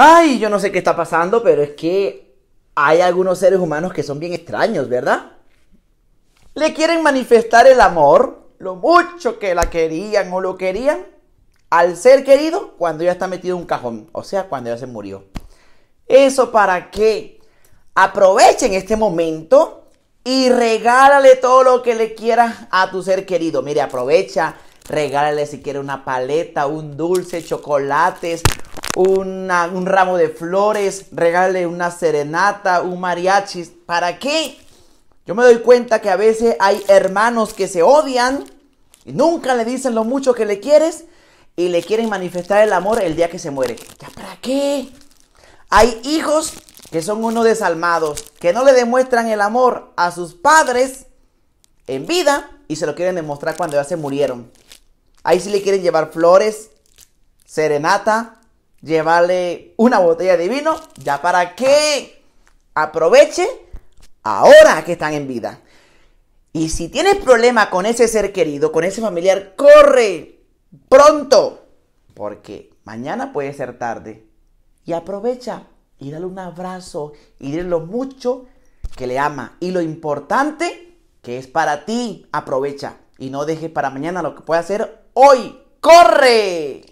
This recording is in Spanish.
Ay, yo no sé qué está pasando, pero es que hay algunos seres humanos que son bien extraños, ¿verdad? Le quieren manifestar el amor, lo mucho que la querían o lo querían, al ser querido cuando ya está metido en un cajón, o sea, cuando ya se murió. Eso para que aprovechen este momento y regálale todo lo que le quieras a tu ser querido. Mire, aprovecha, regálale si quiere una paleta, un dulce, chocolates, un ramo de flores, regale una serenata, un mariachi. ¿Para qué? Yo me doy cuenta que a veces hay hermanos que se odian y nunca le dicen lo mucho que le quieres y le quieren manifestar el amor el día que se muere. ¿Ya para qué? Hay hijos que son unos desalmados, que no le demuestran el amor a sus padres en vida y se lo quieren demostrar cuando ya se murieron. Ahí sí le quieren llevar flores, serenata, Llevarle una botella de vino, ya para que aproveche ahora que están en vida. Y si tienes problema con ese ser querido, con ese familiar, corre pronto, porque mañana puede ser tarde. Y aprovecha y dale un abrazo y dile lo mucho que le ama y lo importante que es para ti. Aprovecha y no dejes para mañana lo que puede hacer hoy. ¡Corre!